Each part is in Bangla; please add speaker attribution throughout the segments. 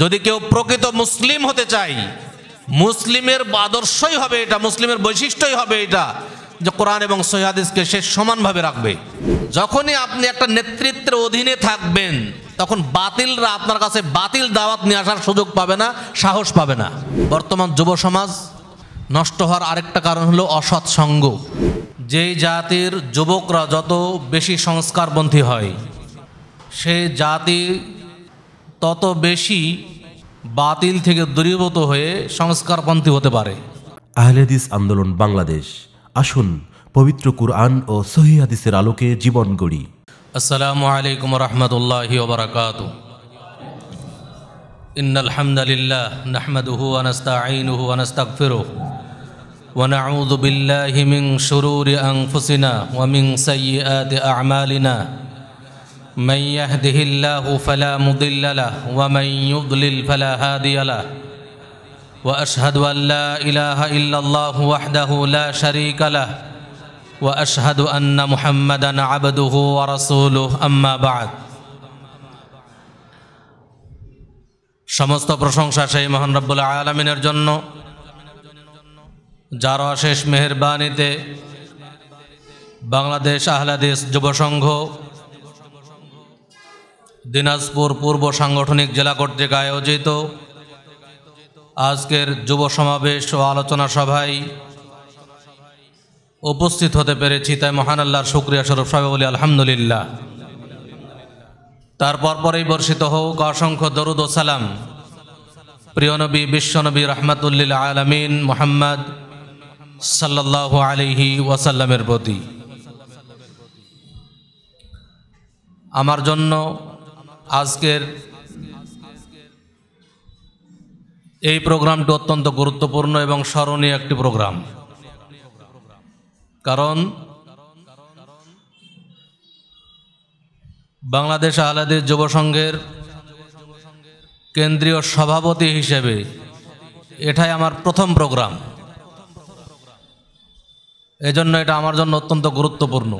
Speaker 1: যদি কেউ প্রকৃত মুসলিম হতে চাই মুসলিমের আদর্শই হবে এটা মুসলিমের বৈশিষ্ট্যই হবে এটা যে কোরআন এবং সৈহাদিসকে সে সমানভাবে রাখবে যখনই আপনি একটা নেতৃত্বের অধীনে থাকবেন তখন বাতিলরা আপনার কাছে বাতিল দাওয়াত নিয়ে আসার সুযোগ পাবে না সাহস পাবে না বর্তমান যুব সমাজ নষ্ট হওয়ার আরেকটা কারণ হলো অসৎ সঙ্গ যেই জাতির যুবকরা যত বেশি সংস্কারপন্থী হয় সে জাতি তত বেশি বাতিল থেকে দূরীভূত হয়ে সংস্কারপন্থী হতে পারে আহলেদিস আন্দোলন বাংলাদেশ আসুন পবিত্র কুরআন ও সহি আলোকে জীবন গড়ি আসসালামু আলাইকুম রহমতুল্লাহ ওবরাকাত إن الحمد لله نحمده ونستعينه ونستغفره ونعوذ بالله من شرور أنفسنا ومن سيئات أعمالنا من يهده الله فلا مضل له ومن يضلل فلا هادي له وأشهد أن لا إله إلا الله وحده لا شريك له وأشهد أن محمدا عبده ورسوله أما بعد সমস্ত প্রশংসা সেই মহান রব্বুল আলমিনের জন্য যার অশেষ মেহরবানিতে বাংলাদেশ আহলাদেশ যুব সংঘ দিনাজপুর পূর্ব সাংগঠনিক জেলা কর্তৃক আয়োজিত আজকের যুব সমাবেশ ও আলোচনা সভায় উপস্থিত হতে পেরেছি তাই মহান আল্লাহর শুক্রিয়া স্বরূপ সাহেব বলি আলহামদুলিল্লাহ তার পরপরই বর্ষিত হোক অসংখ্য দরুদ ও সালাম প্রিয়নবী বিশ্বনবী রহমাতুল্লিল আলমিন মোহাম্মদ সাল্লাহ আলিহি ওয়াসাল্লামের প্রতি আমার জন্য আজকের এই প্রোগ্রামটি অত্যন্ত গুরুত্বপূর্ণ এবং স্মরণীয় একটি প্রোগ্রাম কারণ বাংলাদেশ আহলাদের যুব সংঘের কেন্দ্রীয় সভাপতি হিসেবে এটাই আমার প্রথম প্রোগ্রাম এজন্য এটা আমার জন্য অত্যন্ত গুরুত্বপূর্ণ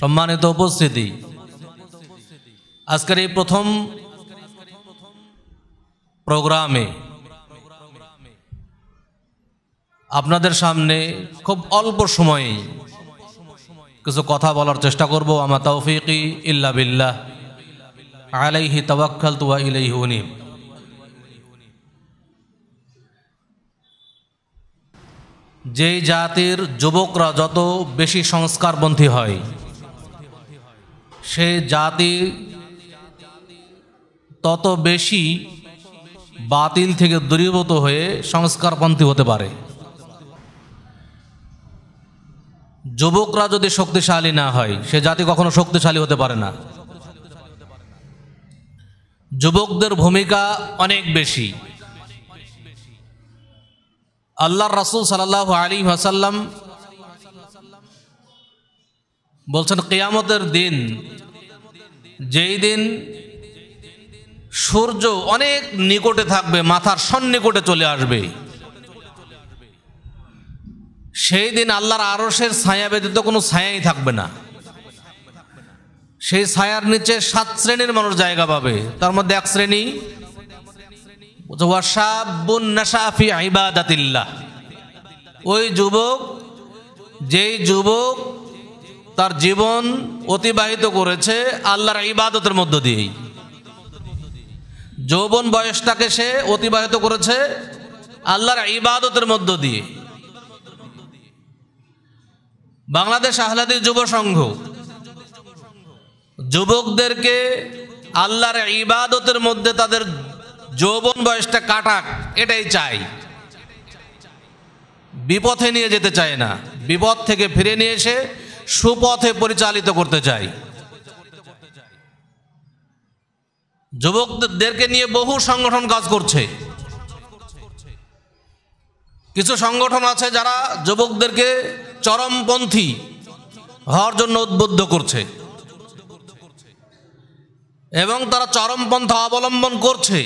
Speaker 1: সম্মানিত উপস্থিতি আজকের এই প্রথম প্রোগ্রামে আপনাদের সামনে খুব অল্প সময়ে কিছু কথা বলার চেষ্টা করব আমার তৌফিকি ইল্লা বিল্লাহ আলাইহি তওয়াক্কাল তুয়া ইলাইহি উনিম যেই জাতির যুবকরা যত বেশি সংস্কারপন্থী হয় সেই জাতি তত বেশি বাতিল থেকে দূরীভূত হয়ে সংস্কারপন্থী হতে পারে যুবকরা যদি শক্তিশালী না হয় সে জাতি কখনো শক্তিশালী হতে পারে না যুবকদের ভূমিকা অনেক বেশি আল্লাহ রাসুল সাল্লাহ আলী হাসাল্লাম বলছেন কেয়ামতের দিন যেই দিন সূর্য অনেক নিকটে থাকবে মাথার সন্নিকটে চলে আসবে সেই দিন আল্লাহর আরসের ছায়া ব্যতীত কোনো ছায়াই থাকবে না সেই ছায়ার নিচে সাত শ্রেণীর মানুষ জায়গা পাবে তার মধ্যে এক শ্রেণী ওই যুবক যেই যুবক তার জীবন অতিবাহিত করেছে আল্লাহর ইবাদতের মধ্য দিয়েই যৌবন বয়সটাকে সে অতিবাহিত করেছে আল্লাহর ইবাদতের মধ্য দিয়ে বাংলাদেশ আহলাদি যুব সংঘ যুবকদেরকে আল্লাহর ইবাদতের মধ্যে তাদের যৌবন বয়সটা কাটাক এটাই চাই বিপথে নিয়ে যেতে চায় না বিপদ থেকে ফিরে নিয়ে এসে সুপথে পরিচালিত করতে চায় যুবকদেরকে নিয়ে বহু সংগঠন কাজ করছে কিছু সংগঠন আছে যারা যুবকদেরকে চরমপন্থী হওয়ার জন্য উদ্বুদ্ধ করছে এবং তারা চরমপন্থা অবলম্বন করছে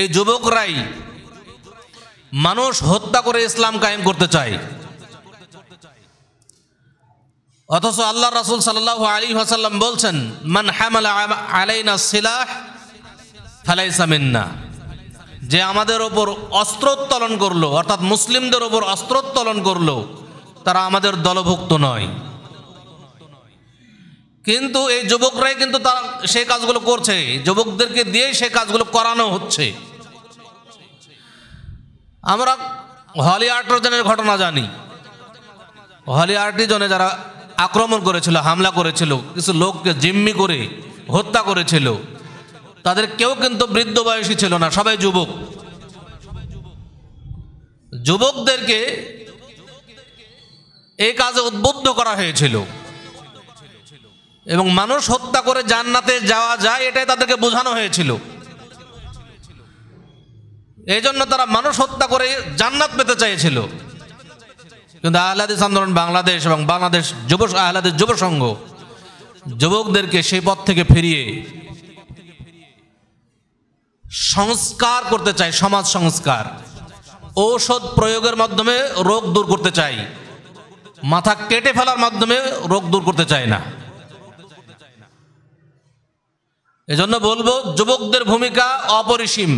Speaker 1: এই যুবকরাই মানুষ হত্যা করে ইসলাম কায়েম করতে চায় অথচ আল্লাহ রাসুল সাল্লাহ আলী হাসাল্লাম বলছেন মান হ্যামাল আলাইনা সিলাহ ফালাইসামিন্না যে আমাদের ওপর অস্ত্রোত্তোলন করলো অর্থাৎ মুসলিমদের ওপর অস্ত্রোত্তোলন করলো তারা আমাদের দলভুক্ত নয় কিন্তু এই যুবকরাই কিন্তু তারা সেই কাজগুলো করছে যুবকদেরকে দিয়েই সেই কাজগুলো করানো হচ্ছে আমরা হলি আর্টজনের ঘটনা জানি হলি আর্টিজনে যারা আক্রমণ করেছিল হামলা করেছিল কিছু লোককে জিম্মি করে হত্যা করেছিল তাদের কেউ কিন্তু বৃদ্ধ বয়সী ছিল না সবাই যুবক যুবকদেরকে এই কাজে উদ্বুদ্ধ করা হয়েছিল এবং মানুষ হত্যা করে জান্নাতে যাওয়া যায় এটাই তাদেরকে বোঝানো হয়েছিল এই জন্য তারা মানুষ হত্যা করে জান্নাত পেতে চাইছিল কিন্তু আহলাদিস আন্দোলন বাংলাদেশ এবং বাংলাদেশ যুব আহলাদিস যুব সংঘ যুবকদেরকে সেই পথ থেকে ফিরিয়ে সংস্কার করতে চাই সমাজ সংস্কার ঔষধ প্রয়োগের মাধ্যমে রোগ দূর করতে চাই মাথা কেটে ফেলার মাধ্যমে রোগ দূর করতে চাই না এজন্য বলবো যুবকদের ভূমিকা অপরিসীম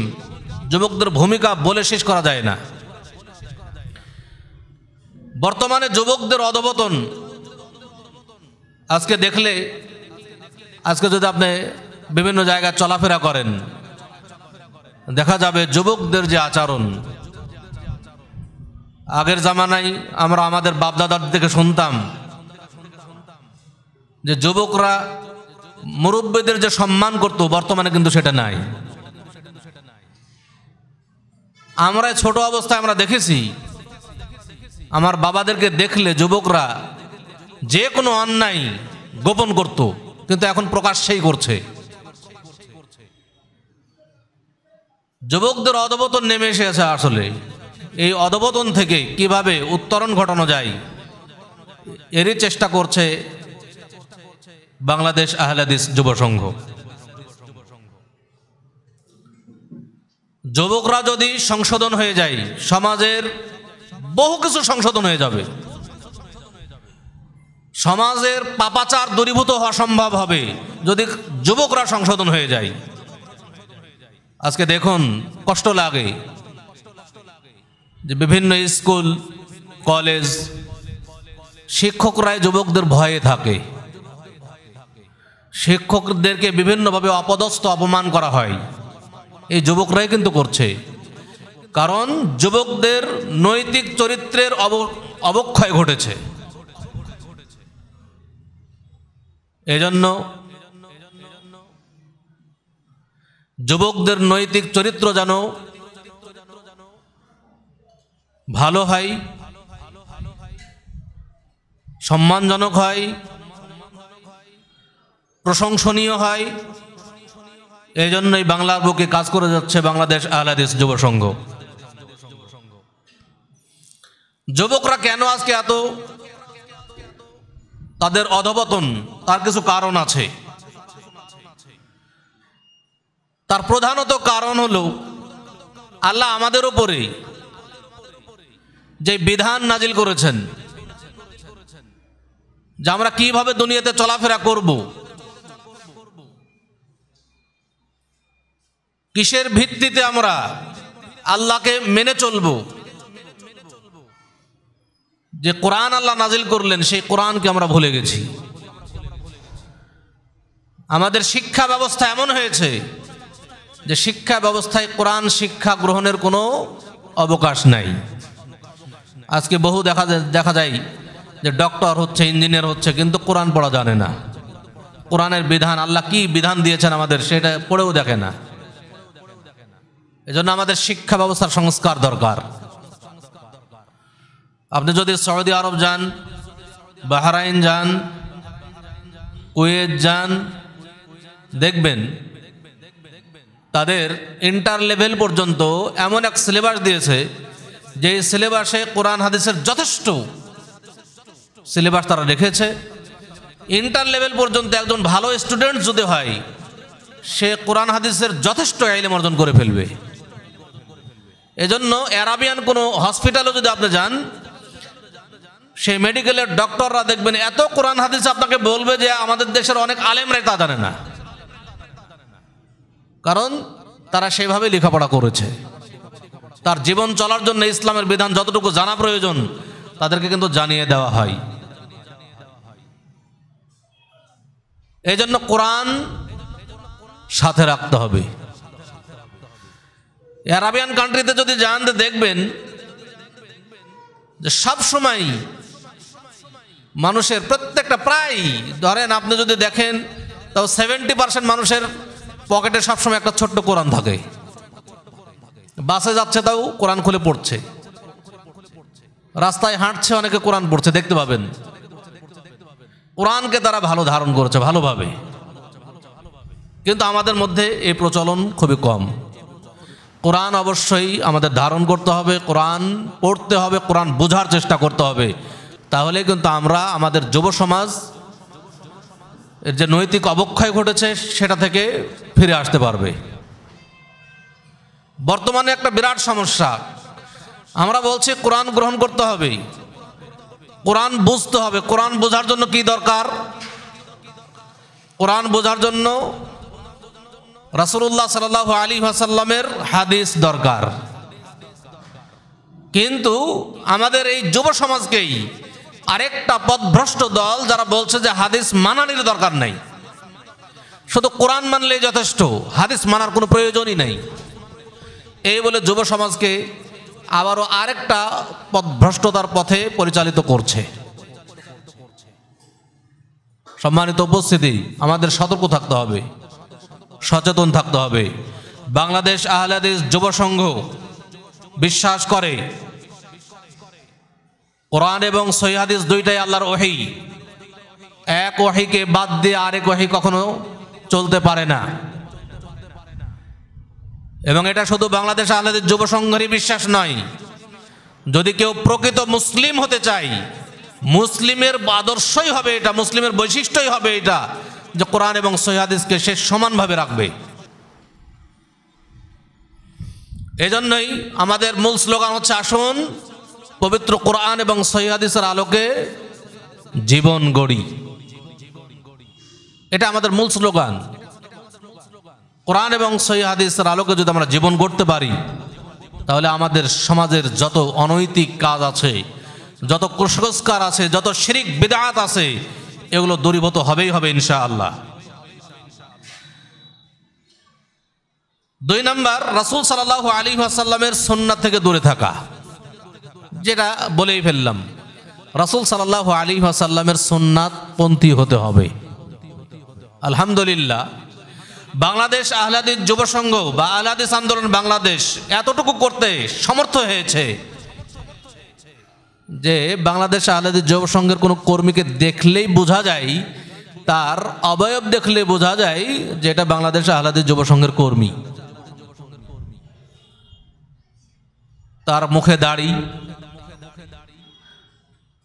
Speaker 1: যুবকদের ভূমিকা বলে শেষ করা যায় না বর্তমানে যুবকদের অধবতন আজকে দেখলে আজকে যদি আপনি বিভিন্ন জায়গায় চলাফেরা করেন দেখা যাবে যুবকদের যে আচরণ আগের জামানায় আমরা আমাদের বাপদাদার থেকে শুনতাম যে যুবকরা মুরব্বীদের যে সম্মান করত বর্তমানে কিন্তু সেটা নাই আমরা ছোট অবস্থায় আমরা দেখেছি আমার বাবাদেরকে দেখলে যুবকরা যে কোনো অন্যায় গোপন করত কিন্তু এখন প্রকাশ্যেই করছে যুবকদের অধবতন নেমে এসেছে আসলে এই অধবতন থেকে কিভাবে উত্তরণ ঘটানো যায় এরই চেষ্টা করছে বাংলাদেশ আহলাদিস যুব সংঘ যুবকরা যদি সংশোধন হয়ে যায় সমাজের বহু কিছু সংশোধন হয়ে যাবে সমাজের পাপাচার দূরীভূত হওয়া সম্ভব হবে যদি যুবকরা সংশোধন হয়ে যায় আজকে দেখুন কষ্ট লাগে যে বিভিন্ন স্কুল কলেজ শিক্ষকরাই যুবকদের ভয়ে থাকে শিক্ষকদেরকে বিভিন্নভাবে অপদস্থ অপমান করা হয় এই যুবকরাই কিন্তু করছে কারণ যুবকদের নৈতিক চরিত্রের অবক্ষয় ঘটেছে এজন্য যুবকদের নৈতিক চরিত্র যেন ভালো হয় সম্মানজনক হয় প্রশংসনীয় হয় এই জন্যই বাংলার বুকে কাজ করে যাচ্ছে বাংলাদেশ আহলাদেশ যুব সংঘ যুবকরা কেন আজকে এত তাদের অধবতন তার কিছু কারণ আছে তার প্রধানত কারণ হল আল্লাহ আমাদের ওপরে যে বিধান নাজিল করেছেন যে আমরা কিভাবে দুনিয়াতে চলাফেরা করব কিসের ভিত্তিতে আমরা আল্লাহকে মেনে চলবো যে কোরআন আল্লাহ নাজিল করলেন সেই কোরআনকে আমরা ভুলে গেছি আমাদের শিক্ষা ব্যবস্থা এমন হয়েছে যে শিক্ষা ব্যবস্থায় কোরআন শিক্ষা গ্রহণের কোনো অবকাশ নাই আজকে বহু দেখা দেখা যায় যে ডক্টর হচ্ছে ইঞ্জিনিয়ার হচ্ছে কিন্তু কোরআন পড়া জানে না কোরআনের বিধান আল্লাহ কি বিধান দিয়েছেন আমাদের সেটা পড়েও দেখে না এজন্য আমাদের শিক্ষা ব্যবস্থার সংস্কার দরকার আপনি যদি সৌদি আরব যান বাহরাইন যান কুয়েত যান দেখবেন তাদের ইন্টার লেভেল পর্যন্ত এমন এক সিলেবাস দিয়েছে যে সিলেবাসে কোরআন হাদিসের যথেষ্ট সিলেবাস তারা রেখেছে ইন্টার লেভেল পর্যন্ত একজন ভালো স্টুডেন্ট যদি হয় সে কোরআন হাদিসের যথেষ্ট আইলেম অর্জন করে ফেলবে এজন্য অ্যারাবিয়ান কোনো হসপিটালও যদি আপনি যান সেই মেডিকেলের ডক্টররা দেখবেন এত কোরআন হাদিস আপনাকে বলবে যে আমাদের দেশের অনেক আলেমরা তা জানে না কারণ তারা সেভাবে লেখাপড়া করেছে তার জীবন চলার জন্য ইসলামের বিধান যতটুকু জানা প্রয়োজন তাদেরকে কিন্তু জানিয়ে দেওয়া হয় এই জন্য কোরআন সাথে রাখতে হবে অ্যারাবিয়ান কান্ট্রিতে যদি যান দেখবেন যে সবসময় মানুষের প্রত্যেকটা প্রায় ধরেন আপনি যদি দেখেন তাও সেভেন্টি পার্সেন্ট মানুষের পকেটে সবসময় একটা ছোট্ট কোরআন থাকে বাসে যাচ্ছে তাও কোরআন খুলে পড়ছে রাস্তায় হাঁটছে অনেকে কোরআন পড়ছে দেখতে পাবেন কোরআনকে তারা ভালো ধারণ করেছে ভালোভাবে কিন্তু আমাদের মধ্যে এই প্রচলন খুবই কম কোরআন অবশ্যই আমাদের ধারণ করতে হবে কোরআন পড়তে হবে কোরআন বোঝার চেষ্টা করতে হবে তাহলে কিন্তু আমরা আমাদের যুব সমাজ এর যে নৈতিক অবক্ষয় ঘটেছে সেটা থেকে ফিরে আসতে পারবে বর্তমানে একটা বিরাট সমস্যা আমরা বলছি কোরআন গ্রহণ করতে হবে কোরআন বুঝতে হবে কোরআন বোঝার জন্য কি দরকার কোরআন বোঝার জন্য রাসুল্লাহ সাল আলী আসাল্লামের হাদিস দরকার কিন্তু আমাদের এই যুব সমাজকেই আরেকটা পথভ্রষ্ট দল যারা বলছে যে হাদিস মানানির দরকার নাই শুধু কোরআন মানলে যথেষ্ট হাদিস মানার কোনো প্রয়োজনই নাই এই বলে যুব সমাজকে আবারও আরেকটা পথভ্রষ্টতার পথে পরিচালিত করছে সম্মানিত উপস্থিতি আমাদের সতর্ক থাকতে হবে সচেতন থাকতে হবে বাংলাদেশ আহলাদেশ যুব সংঘ বিশ্বাস করে কোরআন এবং সৈহাদিস দুইটাই আল্লাহর ওহি এক ওহিকে বাদ দিয়ে আরেক ওহি কখনো চলতে পারে না এবং এটা শুধু বাংলাদেশ আহলাদের যুব সংঘেরই বিশ্বাস নয় যদি কেউ প্রকৃত মুসলিম হতে চাই মুসলিমের আদর্শই হবে এটা মুসলিমের বৈশিষ্ট্যই হবে এটা যে কোরআন এবং সৈহাদিসকে সে সমানভাবে রাখবে এজন্যই আমাদের মূল স্লোগান হচ্ছে আসুন পবিত্র কোরআন এবং সহিদের আলোকে জীবন গড়ি এটা আমাদের মূল স্লোগান কোরআন এবং সৈয়াদিসের আলোকে যদি আমরা জীবন গড়তে পারি তাহলে আমাদের সমাজের যত অনৈতিক কাজ আছে যত কুসংস্কার আছে যত শিরিক বিদাত আছে এগুলো দূরীভূত হবেই হবে ইনশা আল্লাহ দুই নম্বর রাসুল সাল্লাহ আলী আসাল্লামের সন্না থেকে দূরে থাকা যেটা বলেই ফেললাম রাসুল সাল আলী সাল্লামের সোননাথ পন্থী হতে হবে আলহামদুলিল্লাহ বাংলাদেশ আহলাদিস যুব সংঘ বা আহলাদিস আন্দোলন বাংলাদেশ এতটুকু করতে সমর্থ হয়েছে যে বাংলাদেশ আহলাদিস যুব সংঘের কোনো কর্মীকে দেখলেই বোঝা যায় তার অবয়ব দেখলে বোঝা যায় যে এটা বাংলাদেশ আহলাদিস যুব সংঘের কর্মী তার মুখে দাড়ি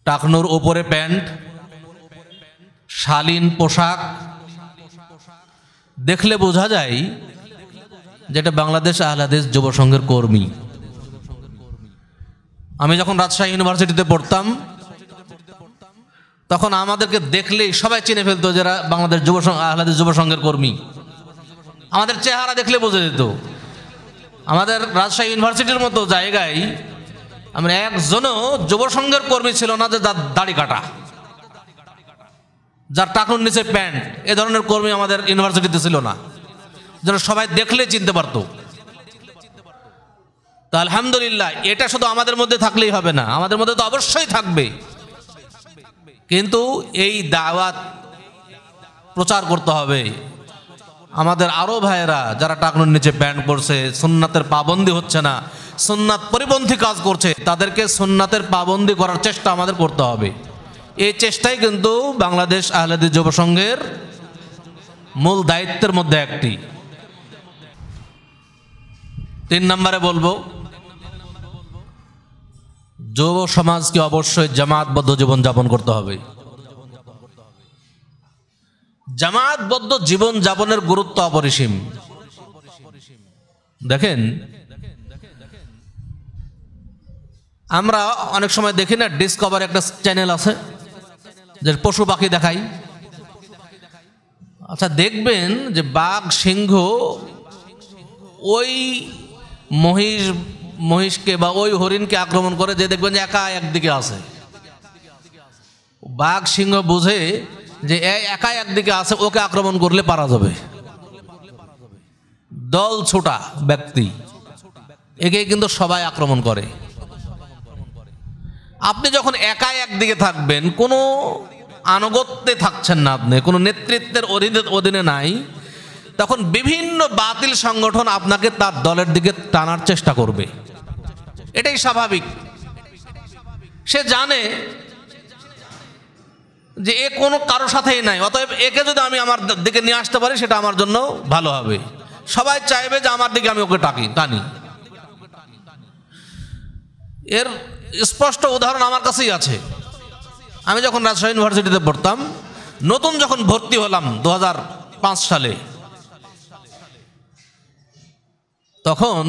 Speaker 1: টাকনুর ওপরে প্যান্ট শালীন পোশাক দেখলে বোঝা যায় যেটা বাংলাদেশ আহলাদেশ যুব সংঘের কর্মী আমি যখন রাজশাহী ইউনিভার্সিটিতে পড়তাম তখন আমাদেরকে দেখলেই সবাই চিনে ফেলতো যারা বাংলাদেশ যুব আহলাদের যুব সংঘের কর্মী আমাদের চেহারা দেখলে বোঝা যেত আমাদের রাজশাহী ইউনিভার্সিটির মতো জায়গায় আমরা একজনও যুব সংঘের কর্মী ছিল না যে দাড়ি কাটা যার টাকুর নিচে প্যান্ট এ ধরনের কর্মী আমাদের ইউনিভার্সিটিতে ছিল না যারা সবাই দেখলে চিনতে পারত তা আলহামদুলিল্লাহ এটা শুধু আমাদের মধ্যে থাকলেই হবে না আমাদের মধ্যে তো অবশ্যই থাকবে কিন্তু এই দাওয়াত প্রচার করতে হবে আমাদের আরও ভাইয়েরা যারা টাকুর নিচে প্যান্ট পরছে সুন্নাতের পাবন্দি হচ্ছে না সোননাথ পরিপন্থী কাজ করছে তাদেরকে সোননাথের পাবন্দি করার চেষ্টা আমাদের করতে হবে এই চেষ্টাই কিন্তু বাংলাদেশ আহলাদি যুবসংঘের মূল দায়িত্বের মধ্যে একটি তিন নম্বরে বলবো যুব সমাজকে অবশ্যই জামাতবদ্ধ জীবন যাপন করতে হবে জামাতবদ্ধ জীবন যাপনের গুরুত্ব অপরিসীম দেখেন আমরা অনেক সময় দেখি না ডিসকভার একটা চ্যানেল আছে যে পশু পাখি দেখাই আচ্ছা দেখবেন যে বাঘ সিংহ ওই মহিষ মহিষকে বা ওই হরিণকে আক্রমণ করে যে দেখবেন যে একা একদিকে আছে বাঘ সিংহ বুঝে যে একা একদিকে আছে ওকে আক্রমণ করলে পারা যাবে দল ছোটা ব্যক্তি একে কিন্তু সবাই আক্রমণ করে আপনি যখন একা একদিকে থাকবেন কোনো আনুগত্যে থাকছেন না আপনি কোনো নেতৃত্বের অধীনে নাই তখন বিভিন্ন বাতিল সংগঠন আপনাকে তার দলের দিকে টানার চেষ্টা করবে এটাই স্বাভাবিক সে জানে যে এ কোনো কারো সাথেই নাই অতএব একে যদি আমি আমার দিকে নিয়ে আসতে পারি সেটা আমার জন্য ভালো হবে সবাই চাইবে যে আমার দিকে আমি ওকে টাকি টানি এর স্পষ্ট উদাহরণ আমার কাছেই আছে আমি যখন রাজশাহী ইউনিভার্সিটিতে পড়তাম নতুন যখন ভর্তি হলাম দু সালে তখন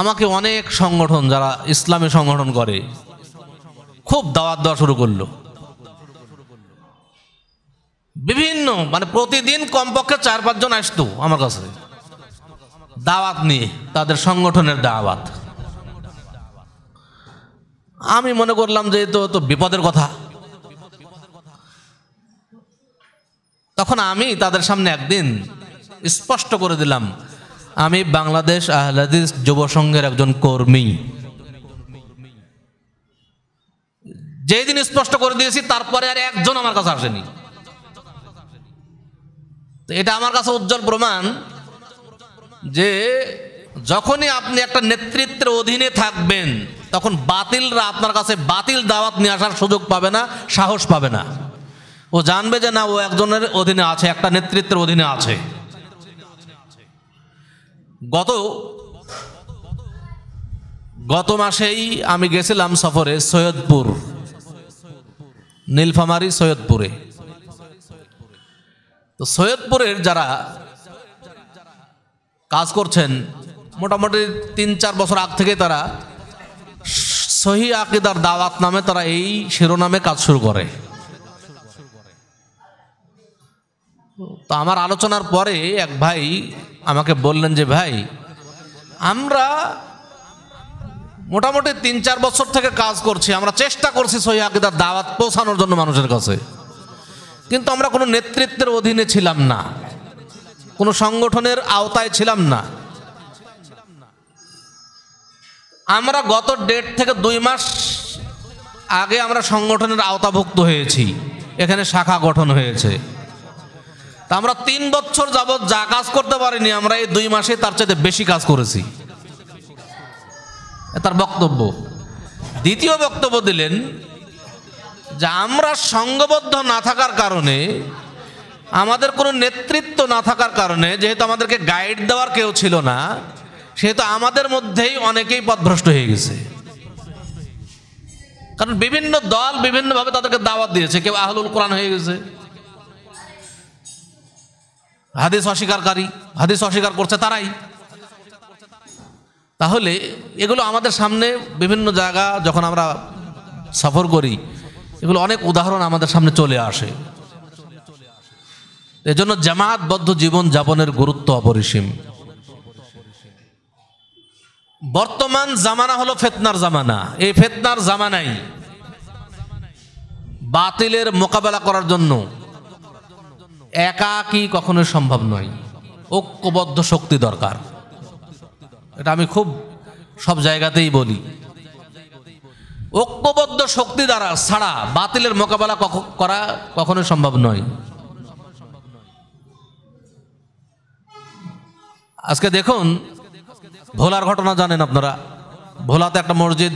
Speaker 1: আমাকে অনেক সংগঠন যারা ইসলামী সংগঠন করে খুব দাওয়াত দেওয়া শুরু করলো বিভিন্ন মানে প্রতিদিন কমপক্ষে চার পাঁচজন আসতো আমার কাছে দাওয়াত নিয়ে তাদের সংগঠনের দাওয়াত আমি মনে করলাম যে তো তো বিপদের কথা তখন আমি তাদের সামনে একদিন স্পষ্ট করে দিলাম আমি বাংলাদেশ আহলাদিস যুব সংঘের একজন কর্মী যেই দিন স্পষ্ট করে দিয়েছি তারপরে আর একজন আমার কাছে আসেনি এটা আমার কাছে উজ্জ্বল প্রমাণ যে যখনই আপনি একটা নেতৃত্বের অধীনে থাকবেন তখন বাতিলরা আপনার কাছে বাতিল দাওয়াত নিয়ে আসার সুযোগ পাবে না সাহস পাবে না ও জানবে যে না ও একজনের অধীনে আছে একটা নেতৃত্বের অধীনে আছে গত গত মাসেই আমি গেছিলাম সফরে সৈয়দপুর নীলফামারি সৈয়দপুরে তো সৈয়দপুরের যারা কাজ করছেন মোটামুটি তিন চার বছর আগ থেকে তারা সহি আকিদার দাওয়াত নামে তারা এই শিরোনামে কাজ শুরু করে তো আমার আলোচনার পরে এক ভাই আমাকে বললেন যে ভাই আমরা মোটামুটি তিন চার বছর থেকে কাজ করছি আমরা চেষ্টা করছি সহি আকিদার দাওয়াত পৌঁছানোর জন্য মানুষের কাছে কিন্তু আমরা কোনো নেতৃত্বের অধীনে ছিলাম না কোনো সংগঠনের আওতায় ছিলাম না আমরা গত ডেট থেকে দুই মাস আগে আমরা সংগঠনের আওতাভুক্ত হয়েছি এখানে শাখা গঠন হয়েছে তা আমরা তিন বছর যাবৎ যা কাজ করতে পারিনি আমরা এই দুই মাসে তার চাইতে বেশি কাজ করেছি তার বক্তব্য দ্বিতীয় বক্তব্য দিলেন যে আমরা সঙ্গবদ্ধ না থাকার কারণে আমাদের কোনো নেতৃত্ব না থাকার কারণে যেহেতু আমাদেরকে গাইড দেওয়ার কেউ ছিল না সেহেতু আমাদের মধ্যেই অনেকেই পথভ্রষ্ট হয়ে গেছে কারণ বিভিন্ন দল বিভিন্নভাবে তাদেরকে দাওয়াত দিয়েছে কেউ আহলুল কোরআন হয়ে গেছে হাদিস অস্বীকারী হাদিস অস্বীকার করছে তারাই তাহলে এগুলো আমাদের সামনে বিভিন্ন জায়গা যখন আমরা সফর করি এগুলো অনেক উদাহরণ আমাদের সামনে চলে আসে এজন্য জামায়াতবদ্ধ জীবন যাপনের গুরুত্ব অপরিসীম বর্তমান জামানা হলো ফেতনার জামানা এই ফেতনার জামানাই বাতিলের মোকাবেলা করার জন্য একাকি কখনো সম্ভব নয় ঐক্যবদ্ধ শক্তি দরকার এটা আমি খুব সব জায়গাতেই বলি ঐক্যবদ্ধ শক্তি দ্বারা ছাড়া বাতিলের মোকাবেলা করা কখনো সম্ভব নয় আজকে দেখুন ভোলার ঘটনা জানেন আপনারা ভোলাতে একটা মসজিদ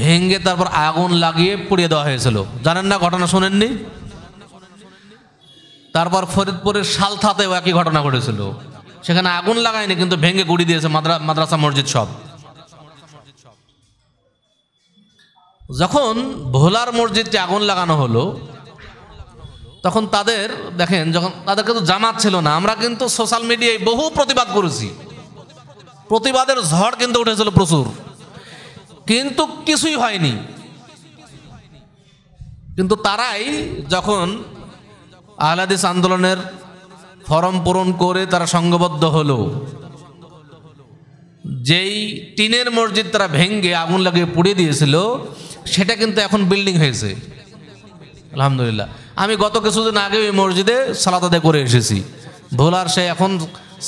Speaker 1: ভেঙ্গে তারপর আগুন লাগিয়ে পুড়িয়ে দেওয়া হয়েছিল জানেন না ঘটনা শোনেননি তারপর ফরিদপুরের সালথাতেও একই ঘটনা ঘটেছিল সেখানে আগুন লাগায়নি কিন্তু ভেঙে গুড়ি দিয়েছে মাদ্রাসা মসজিদ সব যখন ভোলার মসজিদটি আগুন লাগানো হলো তখন তাদের দেখেন যখন তাদের কিন্তু জামাত ছিল না আমরা কিন্তু সোশ্যাল মিডিয়ায় বহু প্রতিবাদ করেছি প্রতিবাদের ঝড় কিন্তু উঠেছিল প্রচুর কিন্তু কিছুই হয়নি কিন্তু তারাই যখন আহলাদিস আন্দোলনের ফরম পূরণ করে তারা সংঘবদ্ধ হল যেই টিনের মসজিদ তারা ভেঙ্গে আগুন লাগিয়ে পুড়িয়ে দিয়েছিল সেটা কিন্তু এখন বিল্ডিং হয়েছে আলহামদুলিল্লাহ আমি গত কিছুদিন আগে ওই মসজিদে সালাত করে এসেছি ভোলার সে এখন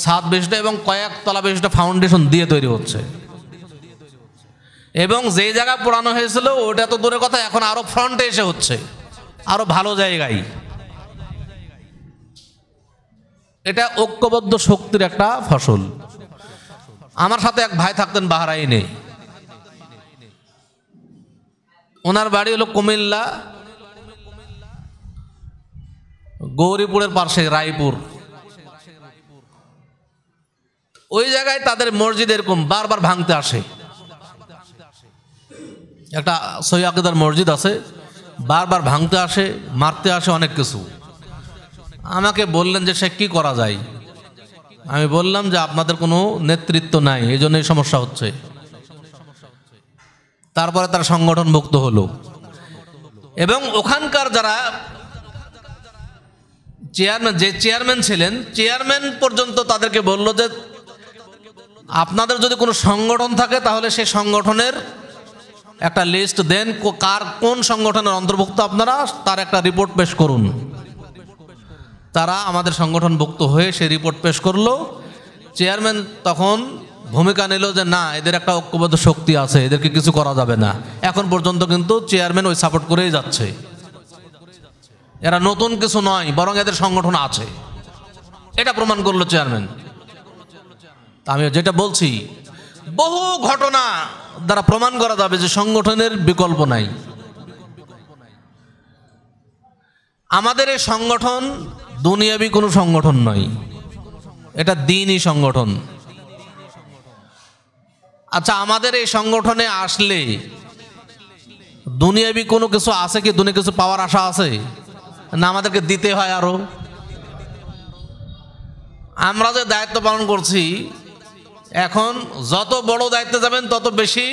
Speaker 1: সাত বিশটা এবং কয়েক তলা বিশটা ফাউন্ডেশন দিয়ে তৈরি হচ্ছে এবং যে জায়গা পোড়ানো হয়েছিল ওটা তো দূরের কথা এখন আরো ফ্রন্টে এসে হচ্ছে আরো ভালো জায়গায় এটা ঐক্যবদ্ধ শক্তির একটা ফসল আমার সাথে এক ভাই থাকতেন বাহারাইনে ওনার বাড়ি হলো কুমিল্লা গৌরীপুরের পাশে রায়পুর ওই জায়গায় তাদের মসজিদ এরকম বারবার ভাঙতে আসে একটা সৈয়াকদার মসজিদ আছে বারবার ভাঙতে আসে মারতে আসে অনেক কিছু আমাকে বললেন যে সে কী করা যায় আমি বললাম যে আপনাদের কোনো নেতৃত্ব নাই এই জন্যই সমস্যা হচ্ছে তারপরে তার সংগঠন মুক্ত হলো এবং ওখানকার যারা চেয়ারম্যান যে চেয়ারম্যান ছিলেন চেয়ারম্যান পর্যন্ত তাদেরকে বলল যে আপনাদের যদি কোনো সংগঠন থাকে তাহলে সেই সংগঠনের একটা লিস্ট দেন কার কোন সংগঠনের অন্তর্ভুক্ত আপনারা তার একটা রিপোর্ট পেশ করুন তারা আমাদের সংগঠনভুক্ত হয়ে সেই রিপোর্ট পেশ করলো চেয়ারম্যান তখন ভূমিকা নিল যে না এদের একটা ঐক্যবদ্ধ শক্তি আছে এদেরকে কিছু করা যাবে না এখন পর্যন্ত কিন্তু চেয়ারম্যান ওই সাপোর্ট করেই যাচ্ছে এরা নতুন কিছু নয় বরং এদের সংগঠন আছে এটা প্রমাণ করলো চেয়ারম্যান আমি যেটা বলছি বহু ঘটনা দ্বারা প্রমাণ করা যাবে যে সংগঠনের বিকল্প নাই আমাদের এই সংগঠন দুনিয়াবি কোনো সংগঠন নয় এটা দিনই সংগঠন আচ্ছা আমাদের এই সংগঠনে আসলে দুনিয়াবি কোনো কিছু আছে কি দুনিয়া কিছু পাওয়ার আশা আছে না আমাদেরকে দিতে হয় আরও আমরা যে দায়িত্ব পালন করছি এখন যত বড় দায়িত্বে যাবেন তত বেশি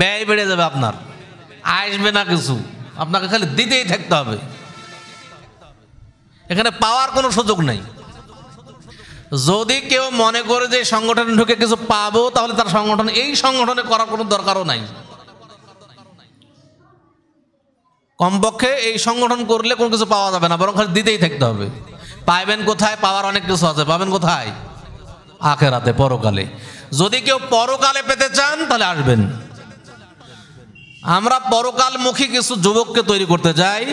Speaker 1: ব্যয় বেড়ে যাবে আপনার আসবে না কিছু আপনাকে খালি দিতেই থাকতে হবে এখানে পাওয়ার কোনো সুযোগ নেই যদি কেউ মনে করে যে সংগঠনে ঢুকে কিছু পাবো তাহলে তার সংগঠন এই সংগঠনে করার কোনো দরকারও নাই কমপক্ষে এই সংগঠন করলে কোনো কিছু পাওয়া যাবে না বরং খালি দিতেই থাকতে হবে পাইবেন কোথায় পাওয়ার অনেক কিছু আছে পাবেন কোথায় আখেরাতে পরকালে যদি কেউ পরকালে পেতে চান তাহলে আসবেন আমরা পরকালমুখী কিছু যুবককে তৈরি করতে যাই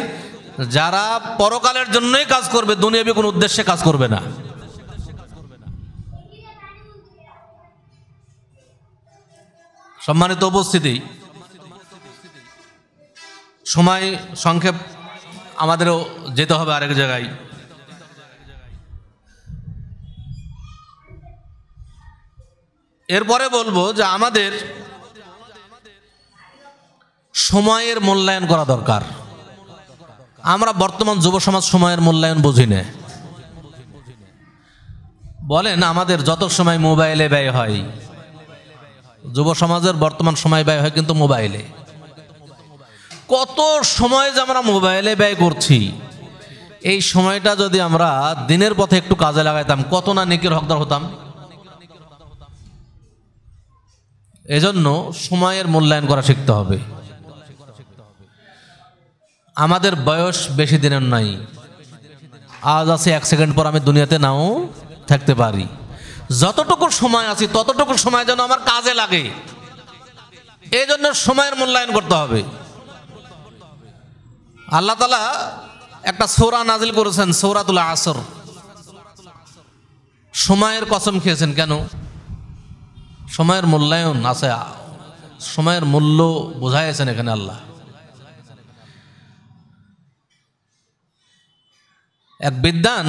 Speaker 1: যারা পরকালের জন্যই কাজ করবে দুনিয়াবি কোনো উদ্দেশ্যে কাজ করবে না সম্মানিত উপস্থিতি সময় সংক্ষেপ আমাদেরও যেতে হবে আরেক জায়গায় এরপরে বলবো যে আমাদের সময়ের মূল্যায়ন করা দরকার আমরা বর্তমান যুব সমাজ সময়ের মূল্যায়ন বুঝি না বলেন আমাদের যত সময় মোবাইলে ব্যয় হয় যুব সমাজের বর্তমান সময় ব্যয় হয় কিন্তু মোবাইলে কত সময় যে আমরা মোবাইলে ব্যয় করছি এই সময়টা যদি আমরা দিনের পথে একটু কাজে লাগাইতাম কত না নেকির হকদার হতাম এজন্য সময়ের মূল্যায়ন করা শিখতে হবে আমাদের বয়স বেশি দিনের নাই আজ আছে এক সেকেন্ড পর আমি দুনিয়াতে নাও থাকতে পারি যতটুকু সময় আছি ততটুকু সময় যেন আমার কাজে লাগে এই জন্য সময়ের মূল্যায়ন করতে হবে আল্লাহ তালা একটা সোরা নাজিল করেছেন সৌরাতুল আসর সময়ের কসম খেয়েছেন কেন সময়ের মূল্যায়ন আছে সময়ের মূল্য বোঝাইছেন এখানে আল্লাহ এক বিদ্যান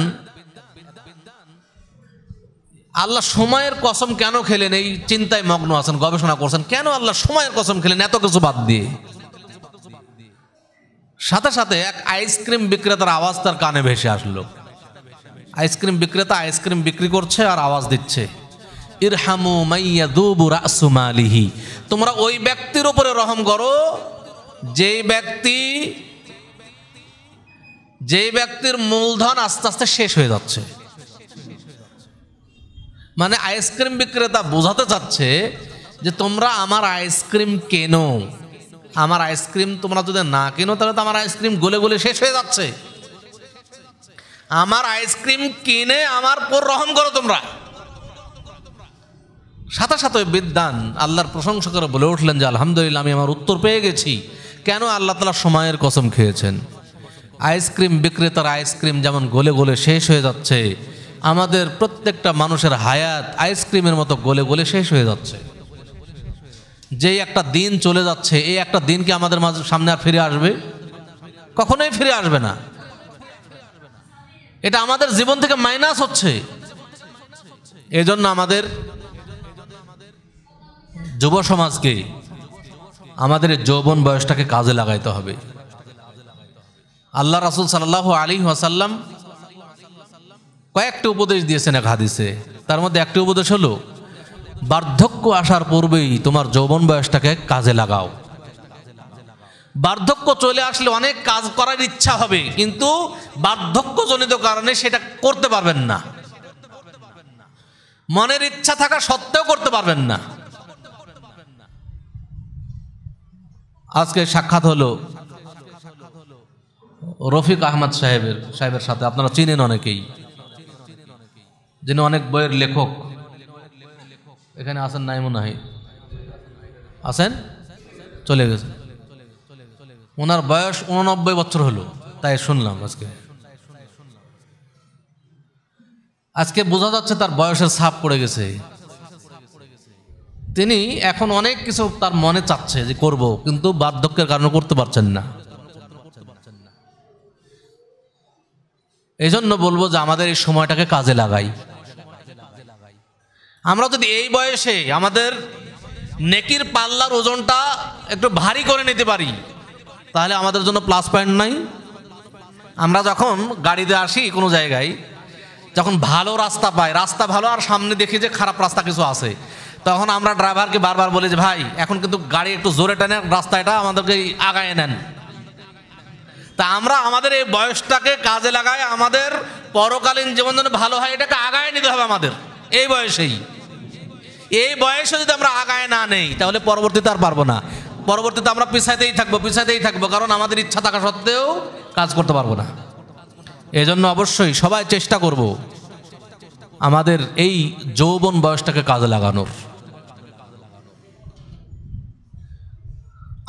Speaker 1: আল্লাহ সময়ের কসম কেন খেলেন এই চিন্তায় মগ্ন আছেন গবেষণা করছেন কেন আল্লাহ সময়ের কসম খেলেন এত কিছু বাদ দিয়ে সাথে সাথে এক আইসক্রিম বিক্রেতার আওয়াজ তার কানে ভেসে আসলো আইসক্রিম বিক্রেতা আইসক্রিম বিক্রি করছে আর আওয়াজ দিচ্ছে ইরহামু মাইয়া দুবু রাসুমালিহি তোমরা ওই ব্যক্তির উপরে রহম করো যেই ব্যক্তি যেই ব্যক্তির মূলধন আস্তে আস্তে শেষ হয়ে যাচ্ছে মানে আইসক্রিম বিক্রেতা বোঝাতে চাচ্ছে যে তোমরা আমার আইসক্রিম কেনো আমার আইসক্রিম তোমরা যদি না কেনো তাহলে তো আমার আইসক্রিম গলে গলে শেষ হয়ে যাচ্ছে আমার আইসক্রিম কিনে আমার পর রহম করো তোমরা সাথে সাথে বিদ্যান আল্লাহর প্রশংসা করে বলে উঠলেন যে আলহামদুলিল্লাহ আমি আমার উত্তর পেয়ে গেছি কেন আল্লাহ তালা সময়ের কসম খেয়েছেন আইসক্রিম বিক্রেতার আইসক্রিম যেমন গলে গলে শেষ হয়ে যাচ্ছে আমাদের প্রত্যেকটা মানুষের হায়াত আইসক্রিমের মতো গলে গলে শেষ হয়ে যাচ্ছে যে একটা দিন চলে যাচ্ছে এই একটা দিন কি আমাদের মাঝে সামনে আর ফিরে আসবে কখনোই ফিরে আসবে না এটা আমাদের জীবন থেকে মাইনাস হচ্ছে এজন্য আমাদের যুব সমাজকে আমাদের যৌবন বয়সটাকে কাজে লাগাইতে হবে আল্লাহ রাসুল সাল্লাহ আলী ওয়াসাল্লাম কয়েকটি উপদেশ দিয়েছেন এক হাদিসে তার মধ্যে একটি উপদেশ হলো বার্ধক্য আসার পূর্বেই তোমার যৌবন বয়সটাকে কাজে লাগাও বার্ধক্য চলে আসলে অনেক কাজ করার ইচ্ছা হবে কিন্তু বার্ধক্যজনিত কারণে সেটা করতে পারবেন না মনের ইচ্ছা থাকা সত্ত্বেও করতে পারবেন না আজকে সাক্ষাৎ হলো রফিক আহমদ সাহেবের সাহেবের সাথে আপনারা চিনেন অনেকেই যিনি অনেক বইয়ের লেখক এখানে আসেন নাই মনে হয় আসেন চলে গেছে ওনার বয়স উননব্বই বছর হলো তাই শুনলাম আজকে আজকে বোঝা যাচ্ছে তার বয়সের ছাপ পড়ে গেছে তিনি এখন অনেক কিছু তার মনে চাচ্ছে যে করব কিন্তু বার্ধক্যের কারণে করতে পারছেন না এই জন্য বলবো যে আমাদের এই সময়টাকে কাজে লাগাই আমরা যদি এই বয়সে আমাদের নেকির পাল্লার ওজনটা একটু ভারী করে নিতে পারি তাহলে আমাদের জন্য প্লাস পয়েন্ট নাই আমরা যখন গাড়িতে আসি কোনো জায়গায় যখন ভালো রাস্তা পাই রাস্তা ভালো আর সামনে দেখি যে খারাপ রাস্তা কিছু আছে তখন আমরা ড্রাইভারকে বারবার বলি যে ভাই এখন কিন্তু গাড়ি একটু জোরে টানে রাস্তাটা আমাদেরকে আগায় নেন তা আমরা আমাদের এই বয়সটাকে কাজে লাগায় আমাদের পরকালীন জীবন যেন ভালো হয় এটাকে আগায় নিতে হবে আমাদের এই বয়সেই এই বয়সে যদি আমরা আগায় না নেই তাহলে পরবর্তীতে আর পারবো না পরবর্তীতে আমরা পিছাইতেই থাকবো পিছাইতেই থাকবো কারণ আমাদের ইচ্ছা থাকা সত্ত্বেও কাজ করতে পারবো না এজন্য অবশ্যই সবাই চেষ্টা করব আমাদের এই যৌবন বয়সটাকে কাজে লাগানোর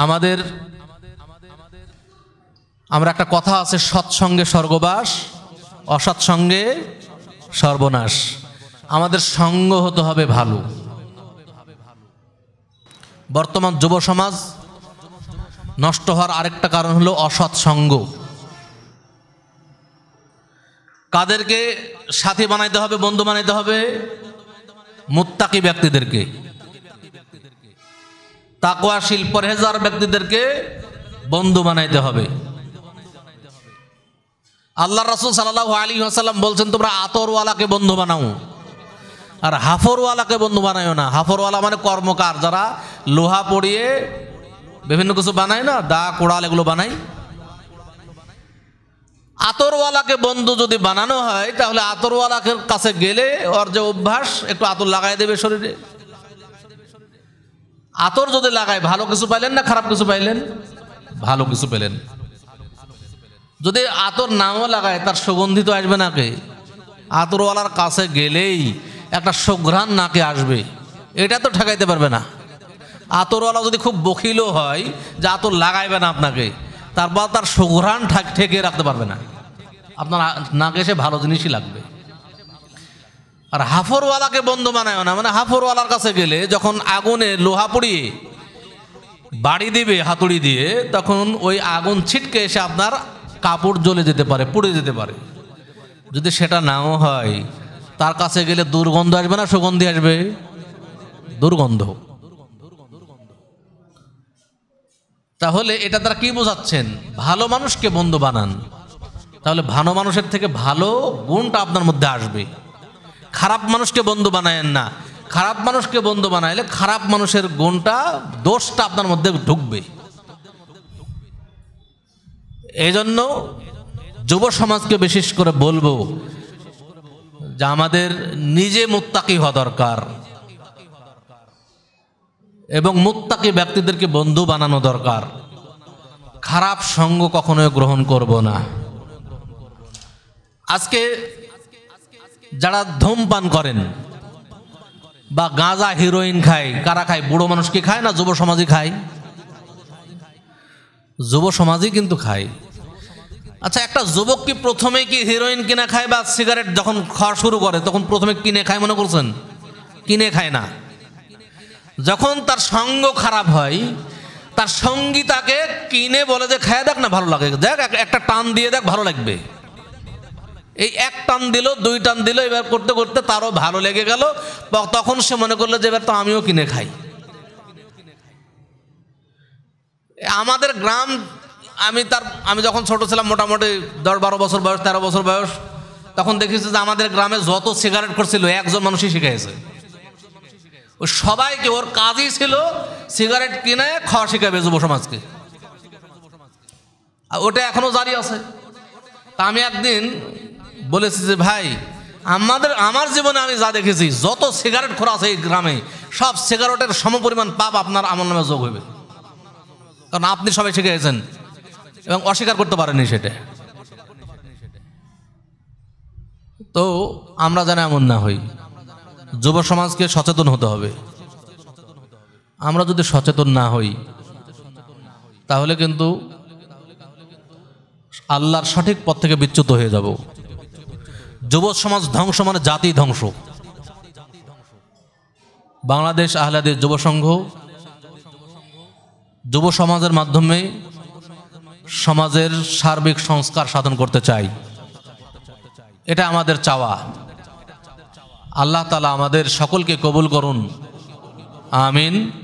Speaker 1: আমাদের আমরা একটা কথা আছে সৎসঙ্গে স্বর্গবাস অসৎসঙ্গে সর্বনাশ আমাদের সঙ্গ হতে হবে ভালো বর্তমান যুব সমাজ নষ্ট হওয়ার আরেকটা কারণ হলো অসৎ সঙ্গ কাদেরকে সাথী বানাইতে হবে বন্ধু বানাইতে হবে মুত্তাকি ব্যক্তিদেরকে তাকুয়াশীল পরহেজার ব্যক্তিদেরকে বন্ধু বানাইতে হবে আল্লাহ রাসূল সাল্লাহ আলী আসাল্লাম বলছেন তোমরা আতরওয়ালাকে বন্ধু বানাও আর হাফরওয়ালাকে বন্ধু বানায় না হাফরওয়ালা মানে কর্মকার যারা লোহা পড়িয়ে বিভিন্ন কিছু বানায় না দা কোড়াল এগুলো বানায় আতরওয়ালাকে বন্ধু যদি বানানো হয় তাহলে আতরওয়ালাকে কাছে গেলে ওর যে অভ্যাস একটু আতর লাগাই দেবে শরীরে আতর যদি লাগায় ভালো কিছু পাইলেন না খারাপ কিছু পাইলেন ভালো কিছু পেলেন যদি আতর নাও লাগায় তার সুগন্ধি তো আসবে নাকি আতরওয়ালার কাছে গেলেই একটা সুঘ্রাণ নাকে আসবে এটা তো ঠেকাইতে পারবে না আতরওয়ালা যদি খুব বকিলও হয় যে আতর লাগাইবে না আপনাকে তারপর তার সুঘ্রাণ ঠেকিয়ে রাখতে পারবে না আপনার নাকে এসে ভালো জিনিসই লাগবে আর হাফরওয়ালাকে বন্ধু বানায় না মানে হাফরওয়ালার কাছে গেলে যখন আগুনে লোহা পুড়িয়ে বাড়ি দিবে হাতুড়ি দিয়ে তখন ওই আগুন ছিটকে এসে আপনার কাপড় জ্বলে যেতে পারে পুড়ে যেতে পারে যদি সেটা নাও হয় তার কাছে গেলে দুর্গন্ধ আসবে না সুগন্ধি আসবে দুর্গন্ধ তাহলে এটা তারা কি বোঝাচ্ছেন ভালো মানুষকে বন্ধু বানান তাহলে ভালো মানুষের থেকে ভালো গুণটা আপনার মধ্যে আসবে খারাপ মানুষকে বন্ধু বানায়েন না খারাপ মানুষকে বন্ধু বানাইলে খারাপ মানুষের গুণটা দোষটা আপনার মধ্যে ঢুকবে এই জন্য যুব সমাজকে বিশেষ করে বলবো যা আমাদের নিজে মুত্তাকি হওয়া দরকার এবং মুত্তাকি ব্যক্তিদেরকে বন্ধু বানানো দরকার খারাপ সঙ্গ কখনোই গ্রহণ করব না আজকে যারা ধূমপান করেন বা গাঁজা হিরোইন খায় কারা খায় বুড়ো মানুষকে খায় না যুব সমাজই খায় যুব সমাজই কিন্তু খায় আচ্ছা একটা যুবক কি প্রথমে কি হিরোইন কিনে খায় বা সিগারেট যখন খাওয়া শুরু করে তখন প্রথমে কিনে খায় মনে করছেন কিনে খায় না যখন তার সঙ্গ খারাপ হয় তার সঙ্গী তাকে কিনে বলে যে খায় দেখ না ভালো লাগে দেখ একটা টান দিয়ে দেখ ভালো লাগবে এই এক টান দিল দুই টান দিল এবার করতে করতে তারও ভালো লেগে গেল তখন সে মনে করলো যে এবার তো আমিও কিনে খাই আমাদের গ্রাম আমি তার আমি যখন ছোট ছিলাম মোটামুটি দশ বারো বছর বয়স তেরো বছর বয়স তখন দেখেছি যে আমাদের গ্রামে যত সিগারেট করছিল একজন মানুষই শিখেছে ও সবাইকে ওর কাজই ছিল সিগারেট কিনে খাওয়া শিখাবে যুব সমাজকে ওটা এখনো জারি আছে তা আমি একদিন বলেছি যে ভাই আমাদের আমার জীবনে আমি যা দেখেছি যত সিগারেট খোরা আছে এই গ্রামে সব সিগারেটের সমপরিমাণ পাপ আপনার আমার নামে যোগ হইবে কারণ আপনি সবাই শিখে গেছেন এবং অস্বীকার করতে পারেনি সেটা তো আমরা যেন এমন না হই যুব সমাজকে সচেতন হতে হবে আমরা যদি সচেতন না হই তাহলে কিন্তু আল্লাহর সঠিক পথ থেকে বিচ্যুত হয়ে যাব যুব সমাজ ধ্বংস মানে জাতি ধ্বংস বাংলাদেশ আহলাদের যুব সংঘ যুব সমাজের মাধ্যমে সমাজের সার্বিক সংস্কার সাধন করতে চাই এটা আমাদের চাওয়া আল্লাহ তালা আমাদের সকলকে কবুল করুন আমিন